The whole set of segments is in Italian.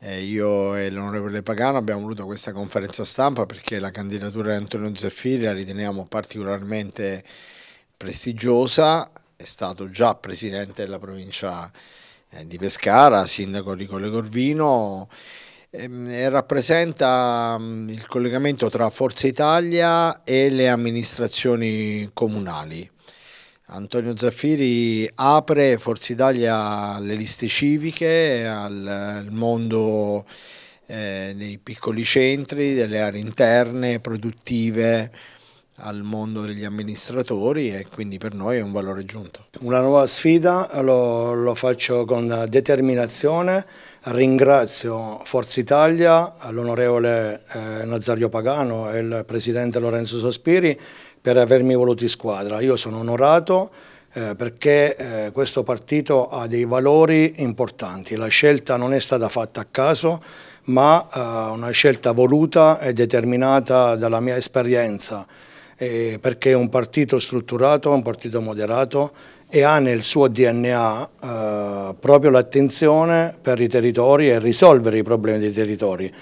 Eh, io e l'onorevole Pagano abbiamo voluto questa conferenza stampa perché la candidatura di Antonio Zeffiri la riteniamo particolarmente prestigiosa, è stato già presidente della provincia eh, di Pescara, sindaco di Colle Corvino ehm, e rappresenta il collegamento tra Forza Italia e le amministrazioni comunali. Antonio Zaffiri apre Forza Italia alle liste civiche, al, mondo eh, dei piccoli centri, delle aree interne, produttive, al mondo degli amministratori e quindi per noi è un valore aggiunto. Una nuova sfida lo, lo faccio con determinazione, ringrazio Forza Italia, l'onorevole eh, Nazario Pagano e il presidente Lorenzo Sospiri per avermi voluto in squadra. Io sono onorato eh, perché eh, questo partito ha dei valori importanti, la scelta non è stata fatta a caso ma eh, una scelta voluta e determinata dalla mia esperienza eh, perché è un partito strutturato, un partito moderato e ha nel suo DNA eh, proprio l'attenzione per i territori e risolvere i problemi dei territori.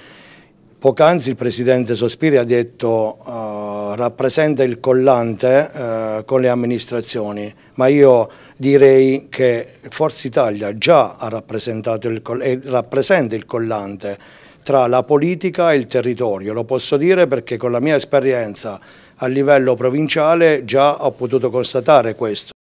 Poc'anzi il Presidente Sospiri ha detto eh, rappresenta il collante eh, con le amministrazioni, ma io direi che Forza Italia già ha rappresentato il, e rappresenta il collante tra la politica e il territorio, lo posso dire perché con la mia esperienza a livello provinciale già ho potuto constatare questo.